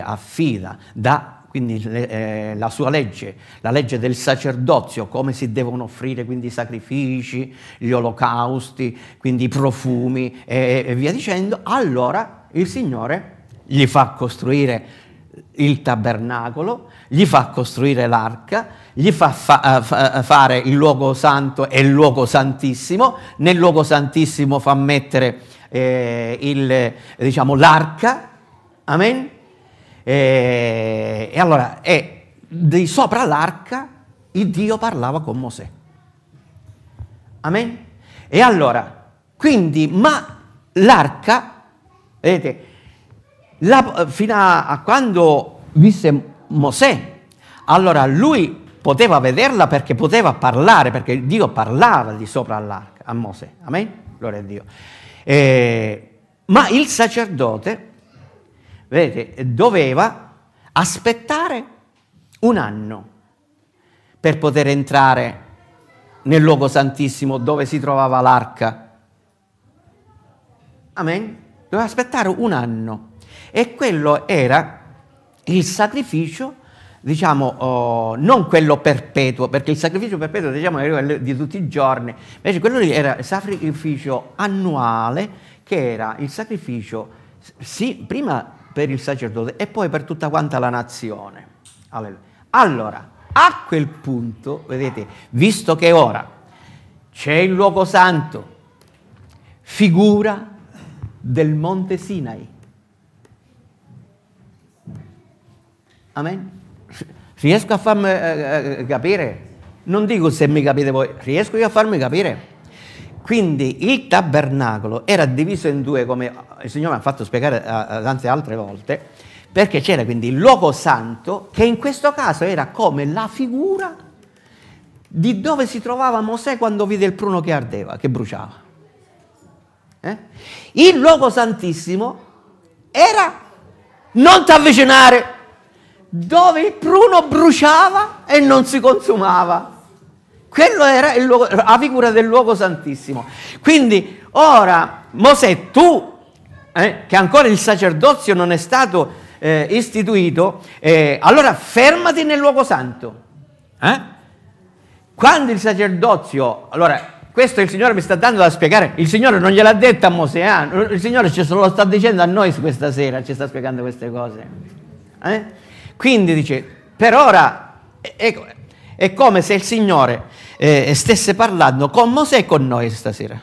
affida, dà quindi eh, la sua legge, la legge del sacerdozio, come si devono offrire quindi i sacrifici, gli olocausti, quindi i profumi e, e via dicendo, allora il Signore gli fa costruire il tabernacolo, gli fa costruire l'arca, gli fa, fa, eh, fa, eh, fare il luogo santo e il luogo santissimo, nel luogo santissimo fa mettere eh, il, diciamo, l'arca, amen? E, eh, e allora, e eh, di sopra l'arca, il Dio parlava con Mosè. Amen? E allora, quindi, ma l'arca, vedete, la, fino a quando visse Mosè, allora lui poteva vederla perché poteva parlare, perché Dio parlava di sopra l'arca, a Mosè. Amen? Gloria a Dio. Eh, ma il sacerdote Vedete, doveva aspettare un anno per poter entrare nel luogo santissimo dove si trovava l'arca. Amen. Doveva aspettare un anno. E quello era il sacrificio, diciamo, oh, non quello perpetuo, perché il sacrificio perpetuo, diciamo, era quello di tutti i giorni. Invece quello lì era il sacrificio annuale, che era il sacrificio, sì, prima per il sacerdote e poi per tutta quanta la nazione. Allora, a quel punto, vedete, visto che ora c'è il luogo santo, figura del monte Sinai. Amen? Riesco a farmi eh, eh capire? Non dico se mi capite voi, riesco io a farmi capire? Quindi il tabernacolo era diviso in due, come il Signore mi ha fatto spiegare uh, tante altre volte, perché c'era quindi il luogo santo, che in questo caso era come la figura di dove si trovava Mosè quando vide il pruno che ardeva, che bruciava. Eh? Il luogo santissimo era non ti avvicinare, dove il pruno bruciava e non si consumava. Quello era il luogo, la figura del luogo santissimo. Quindi ora, Mosè, tu, eh, che ancora il sacerdozio non è stato eh, istituito, eh, allora fermati nel luogo santo. Eh? Quando il sacerdozio, allora questo il Signore mi sta dando da spiegare, il Signore non gliel'ha detta a Mosè, eh? il Signore ce lo sta dicendo a noi questa sera, ci sta spiegando queste cose. Eh? Quindi dice, per ora, ecco, è come se il Signore eh, stesse parlando con Mosè e con noi stasera.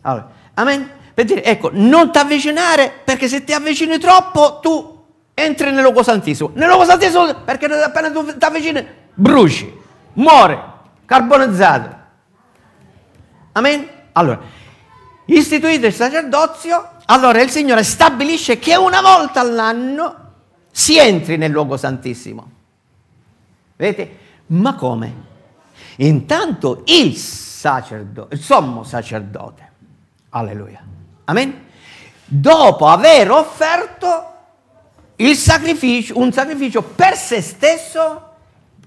Allora, amen? Per dire, ecco, non ti avvicinare perché se ti avvicini troppo tu entri nel luogo santissimo. Nel luogo santissimo perché appena tu ti avvicini bruci, muore, carbonizzato. Amen? Allora, istituito il sacerdozio, allora il Signore stabilisce che una volta all'anno si entri nel luogo santissimo. Vedete? Ma come? Intanto il sacerdote, il sommo sacerdote, alleluia, amen, dopo aver offerto sacrificio, un sacrificio per se stesso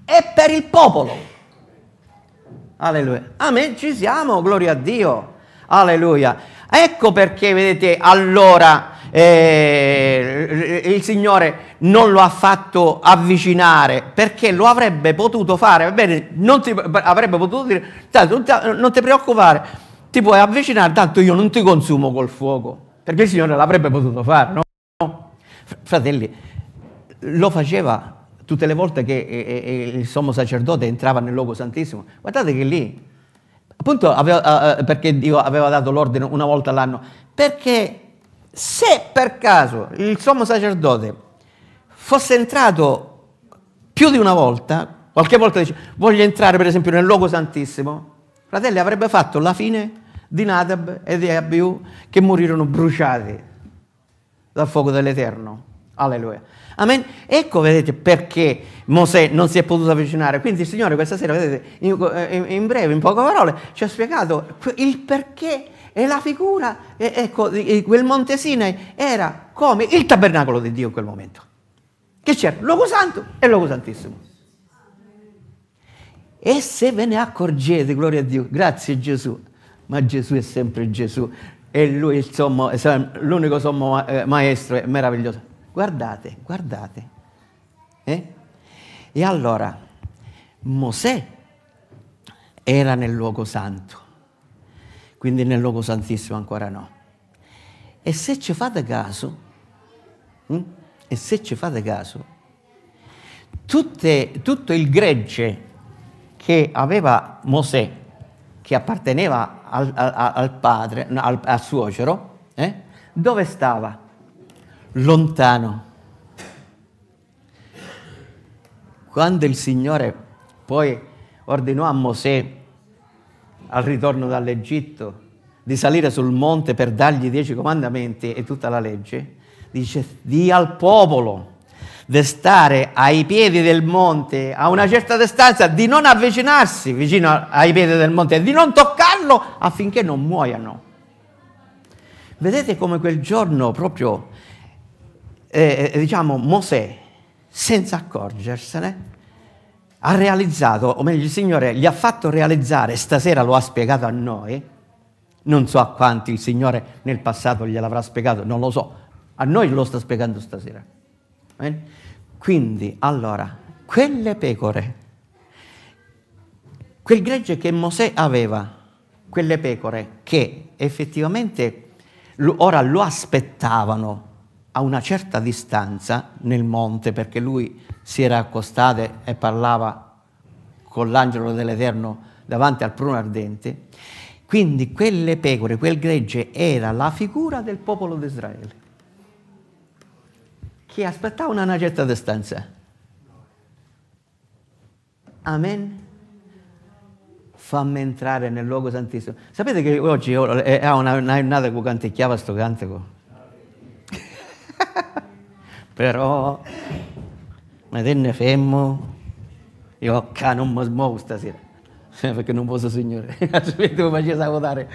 e per il popolo. Alleluia. Amen, ci siamo, gloria a Dio. Alleluia. Ecco perché, vedete, allora eh, il Signore non lo ha fatto avvicinare perché lo avrebbe potuto fare, bene, non ti, avrebbe potuto dire, tanto, non ti preoccupare, ti puoi avvicinare, tanto io non ti consumo col fuoco, perché il Signore l'avrebbe potuto fare, no? Fratelli, lo faceva tutte le volte che eh, eh, eh, il sommo sacerdote entrava nel luogo santissimo. Guardate che lì, appunto aveva, eh, eh perché Dio aveva dato l'ordine una volta all'anno, perché se per caso il sommo sacerdote fosse entrato più di una volta, qualche volta dice voglio entrare per esempio nel luogo santissimo, fratelli avrebbe fatto la fine di Nadab e di Abiu che morirono bruciati dal fuoco dell'Eterno. Alleluia. Amen. Ecco, vedete perché Mosè non si è potuto avvicinare. Quindi il Signore questa sera, vedete, in, eh, in breve, in poche parole, ci ha spiegato il perché e la figura, ecco, quel monte Sinai era come il tabernacolo di Dio in quel momento. Che c'era? Luogo santo e luogo santissimo. E se ve ne accorgete, gloria a Dio, grazie Gesù, ma Gesù è sempre Gesù e lui il sommo, l'unico sommo eh, maestro è meraviglioso. Guardate, guardate. Eh? E allora Mosè era nel luogo santo quindi nel luogo santissimo ancora no. E se ci fate caso, mm, e se ci fate caso, tutte, tutto il gregge che aveva Mosè, che apparteneva al, al, al padre, al, al, suocero, eh? dove stava? Lontano. Quando il Signore poi ordinò a Mosè al ritorno dall'Egitto, di salire sul monte per dargli i dieci comandamenti e tutta la legge, dice di al popolo di stare ai piedi del monte a una certa distanza, di non avvicinarsi vicino ai piedi del monte, e di non toccarlo affinché non muoiano. Vedete come quel giorno proprio, eh, eh diciamo, Mosè, senza accorgersene, ha realizzato, o meglio il Signore gli ha fatto realizzare, stasera lo ha spiegato a noi, non so a quanti il Signore nel passato gliel'avrà spiegato, non lo so, a noi lo sta spiegando stasera. Eh? Quindi, allora, quelle pecore, quel gregge che Mosè aveva, quelle pecore che effettivamente ora lo aspettavano a una certa distanza nel monte, perché lui si era accostato e parlava con l'angelo dell'Eterno davanti al pruno ardente. Quindi quelle pecore, quel gregge era la figura del popolo di Israele, che aspettava una certa distanza. Amen. Fammi entrare nel luogo santissimo. Sapete che oggi è una giornata che canticchiava questo cantico? Però mi tenne fermo, io ho oh, non mi smuovo stasera, perché non posso signore, aspetta mi faccio salutare.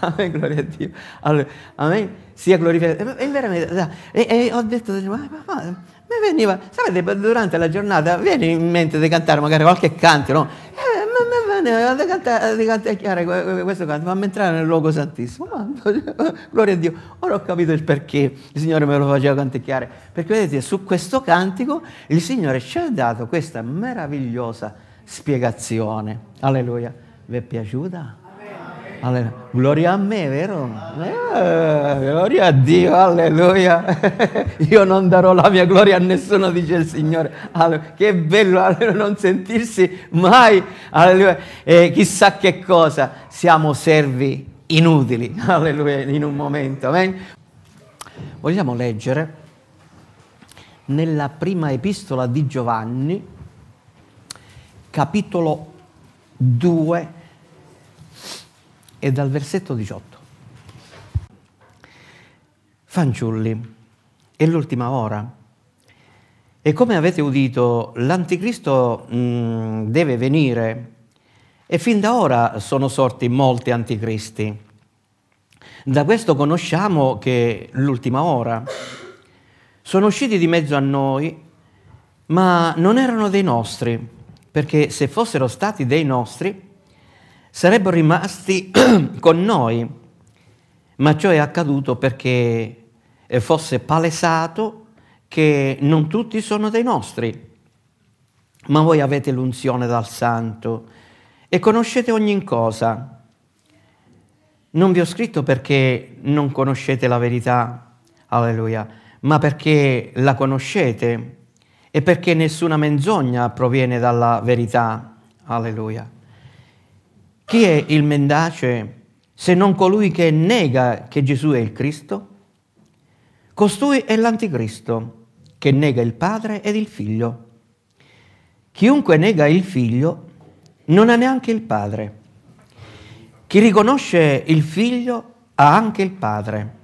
Amen, gloria a Dio. Allora, amen, sia glorificato. E veramente, e, e ho detto, ma, ma, ma mi veniva, sapete, durante la giornata viene in mente di cantare magari qualche canto, no? E guardate, guardate, cantare questo canto, fammi entrare nel luogo santissimo. gloria a Dio. Ora ho capito il perché il Signore me lo faceva canticchiare. Perché vedete, su questo cantico il Signore ci ha dato questa meravigliosa spiegazione. Alleluia. Vi è piaciuta? Alleluia. Gloria a me, vero? Eh, gloria a Dio, alleluia. Io non darò la mia gloria a nessuno, dice il Signore. Alleluia. Che bello alleluia, non sentirsi mai, alleluia. Eh, chissà che cosa, siamo servi inutili, alleluia, in un momento. Amen. Vogliamo leggere nella prima epistola di Giovanni, capitolo 2 e dal versetto 18. Fanciulli, è l'ultima ora. E come avete udito, l'anticristo mh, mm, deve venire e fin da ora sono sorti molti anticristi. Da questo conosciamo che l'ultima ora sono usciti di mezzo a noi, ma non erano dei nostri, perché se fossero stati dei nostri, sarebbero rimasti con noi, ma ciò è accaduto perché eh, fosse palesato che non tutti sono dei nostri, ma voi avete l'unzione dal Santo e conoscete ogni cosa. Non vi ho scritto perché non conoscete la verità, alleluia, ma perché la conoscete e perché nessuna menzogna proviene dalla verità, alleluia. Chi è il mendace se non colui che nega che Gesù è il Cristo? Costui è l'anticristo che nega il Padre ed il Figlio. Chiunque nega il Figlio non ha neanche il Padre. Chi riconosce il Figlio ha anche il Padre.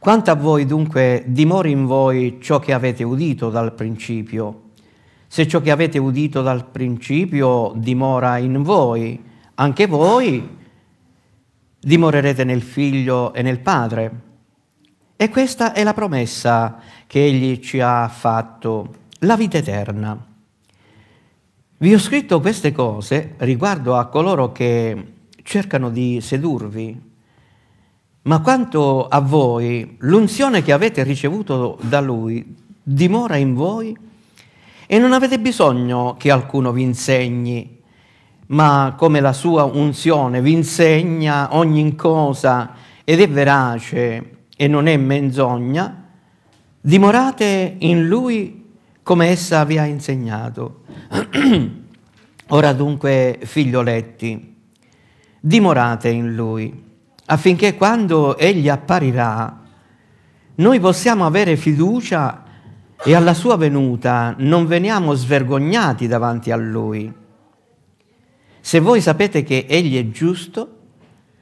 Quanto a voi dunque dimori in voi ciò che avete udito dal principio se ciò che avete udito dal principio dimora in voi, anche voi dimorerete nel figlio e nel padre. E questa è la promessa che egli ci ha fatto, la vita eterna. Vi ho scritto queste cose riguardo a coloro che cercano di sedurvi, ma quanto a voi, l'unzione che avete ricevuto da lui dimora in voi e non avete bisogno che qualcuno vi insegni, ma come la sua unzione vi insegna ogni cosa ed è verace e non è menzogna, dimorate in lui come essa vi ha insegnato. Ora dunque, figlioletti, dimorate in lui, affinché quando egli apparirà, noi possiamo avere fiducia e alla sua venuta non veniamo svergognati davanti a lui. Se voi sapete che egli è giusto,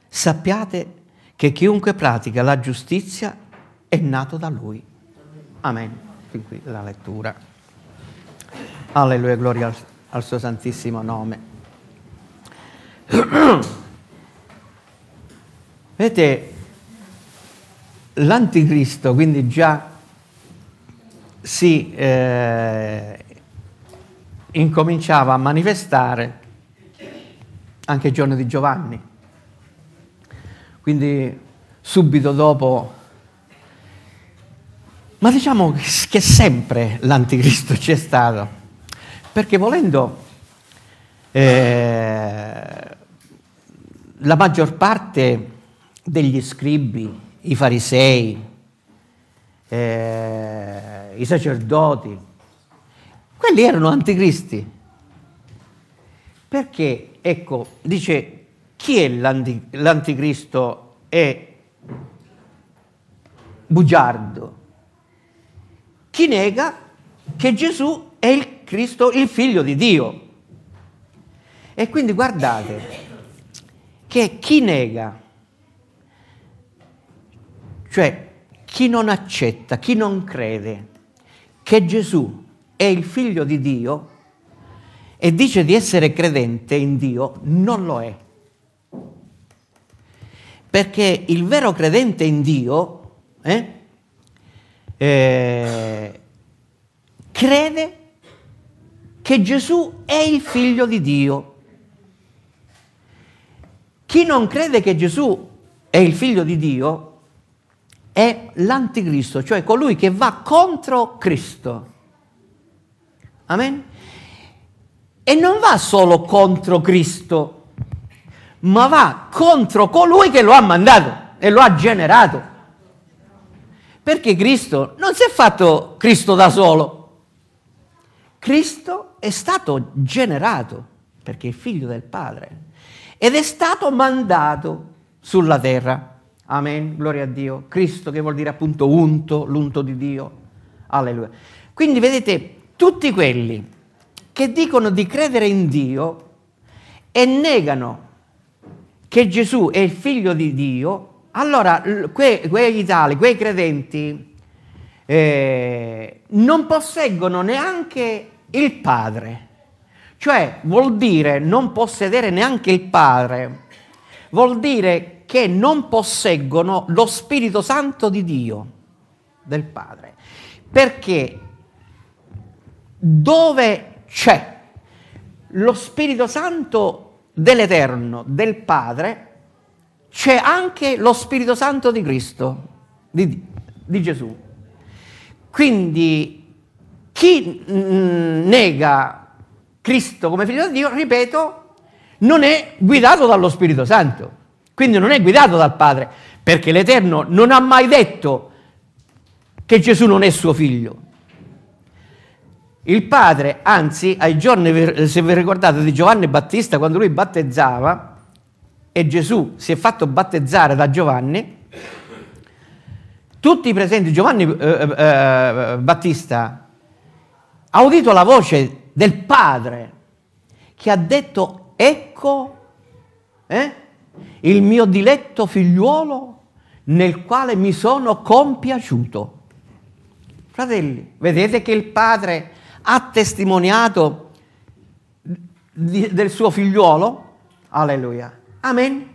sappiate che chiunque pratica la giustizia è nato da lui. Amen. Fin qui la lettura. Alleluia, gloria al, al suo santissimo nome. Vedete, l'anticristo, quindi già si eh, incominciava a manifestare anche il giorno di Giovanni. Quindi subito dopo... Ma diciamo che sempre l'anticristo c'è stato, perché volendo eh, la maggior parte degli scribi, i farisei, eh, i sacerdoti, quelli erano anticristi. Perché, ecco, dice chi è l'anti, l'anticristo e bugiardo? Chi nega che Gesù è il Cristo, il figlio di Dio. E quindi guardate che chi nega, cioè chi non accetta, chi non crede che Gesù è il figlio di Dio e dice di essere credente in Dio, non lo è. Perché il vero credente in Dio eh, eh, crede che Gesù è il figlio di Dio. Chi non crede che Gesù è il figlio di Dio è l'anticristo, cioè colui che va contro Cristo. Amen? E non va solo contro Cristo, ma va contro colui che lo ha mandato e lo ha generato. Perché Cristo non si è fatto Cristo da solo. Cristo è stato generato perché è figlio del Padre ed è stato mandato sulla terra. Amen, gloria a Dio. Cristo che vuol dire appunto unto, l'unto di Dio. Alleluia. Quindi vedete, tutti quelli che dicono di credere in Dio e negano che Gesù è il figlio di Dio, allora que, quegli tali, quei credenti eh, non posseggono neanche il Padre. Cioè vuol dire non possedere neanche il Padre, vuol dire che non posseggono lo Spirito Santo di Dio, del Padre. Perché dove c'è lo Spirito Santo dell'Eterno, del Padre, c'è anche lo Spirito Santo di Cristo, di, di Gesù. Quindi chi mm, nega Cristo come figlio di Dio, ripeto, non è guidato dallo Spirito Santo. Quindi non è guidato dal Padre, perché l'Eterno non ha mai detto che Gesù non è suo figlio. Il Padre, anzi, ai giorni, se vi ricordate, di Giovanni Battista, quando lui battezzava, e Gesù si è fatto battezzare da Giovanni, tutti i presenti, Giovanni eh, eh, eh Battista, ha udito la voce del Padre che ha detto, ecco, eh? il mio diletto figliuolo nel quale mi sono compiaciuto. Fratelli, vedete che il padre ha testimoniato di, del suo figliuolo? Alleluia. Amen.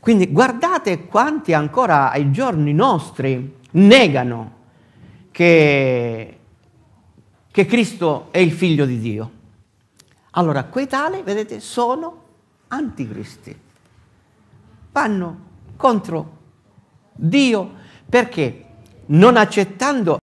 Quindi guardate quanti ancora ai giorni nostri negano che, che Cristo è il figlio di Dio. Allora, quei tali, vedete, sono anticristi vanno contro Dio perché non accettando